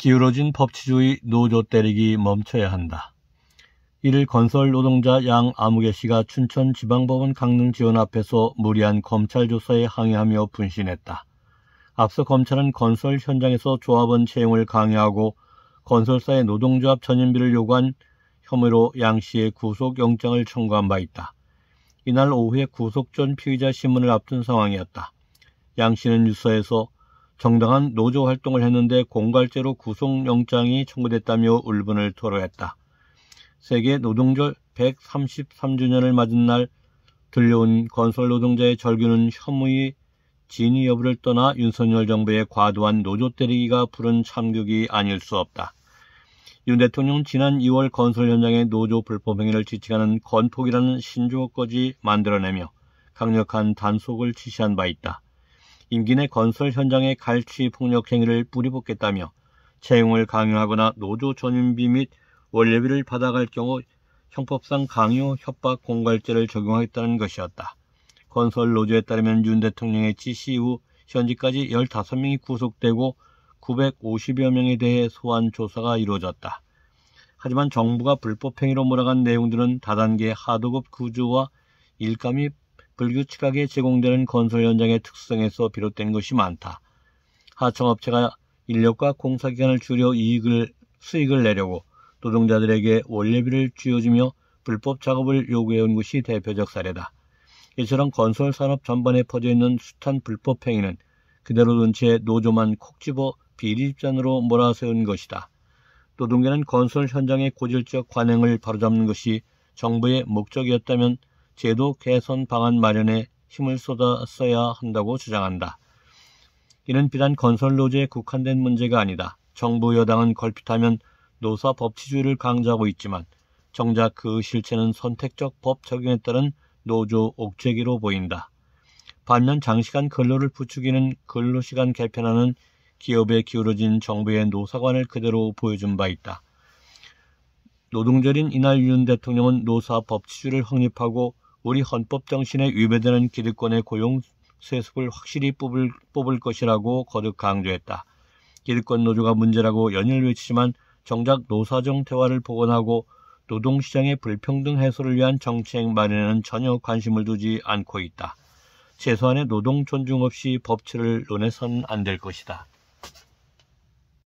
기울어진 법치주의 노조 때리기 멈춰야 한다. 이를 건설 노동자 양 아무개 씨가 춘천 지방법원 강릉 지원 앞에서 무리한 검찰 조사에 항의하며 분신했다. 앞서 검찰은 건설 현장에서 조합원 채용을 강요하고 건설사의 노동조합 전임비를 요구한 혐의로 양 씨의 구속영장을 청구한 바 있다. 이날 오후에 구속 전 피의자 신문을 앞둔 상황이었다. 양 씨는 유서에서 정당한 노조 활동을 했는데 공갈죄로 구속영장이 청구됐다며 울분을 토로했다. 세계 노동절 133주년을 맞은 날 들려온 건설 노동자의 절규는 혐의 진위 여부를 떠나 윤석열 정부의 과도한 노조 때리기가 부른 참극이 아닐 수 없다. 윤 대통령 지난 2월 건설 현장의 노조 불법 행위를 지칭하는 건폭이라는 신조어까지 만들어내며 강력한 단속을 지시한 바 있다. 임기 내 건설 현장의 갈취 폭력 행위를 뿌리뽑겠다며 채용을 강요하거나 노조 전임비 및원래비를 받아갈 경우 형법상 강요 협박 공갈죄를 적용하겠다는 것이었다. 건설 노조에 따르면 윤 대통령의 지시 이후 현지까지 15명이 구속되고 950여 명에 대해 소환 조사가 이루어졌다. 하지만 정부가 불법 행위로 몰아간 내용들은 다단계 하도급 구조와 일감이 불규칙하게 제공되는 건설 현장의 특성에서 비롯된 것이 많다. 하청업체가 인력과 공사기간을 줄여 이익을, 수익을 내려고 노동자들에게 원래비를 쥐어주며 불법 작업을 요구해온 것이 대표적 사례다. 이처럼 건설 산업 전반에 퍼져있는 숱한 불법 행위는 그대로 둔 채 노조만 콕 집어 비리집단으로 몰아세운 것이다. 노동계는 건설 현장의 고질적 관행을 바로잡는 것이 정부의 목적이었다면 제도 개선 방안 마련에 힘을 쏟아 써야 한다고 주장한다. 이는 비단 건설 노조에 국한된 문제가 아니다. 정부 여당은 걸핏하면 노사 법치주의를 강조하고 있지만 정작 그 실체는 선택적 법 적용에 따른 노조 옥죄기로 보인다. 반면 장시간 근로를 부추기는 근로시간 개편하는 기업에 기울어진 정부의 노사관을 그대로 보여준 바 있다. 노동절인 이날 윤 대통령은 노사 법치주의를 확립하고 우리 헌법 정신에 위배되는 기득권의 고용 세습을 확실히 뽑을, 뽑을 것이라고 거듭 강조했다. 기득권 노조가 문제라고 연일 외치지만 정작 노사정 대화를 복원하고 노동시장의 불평등 해소를 위한 정책 마련에는 전혀 관심을 두지 않고 있다. 최소한의 노동 존중 없이 법치를 논해서는 안 될 것이다.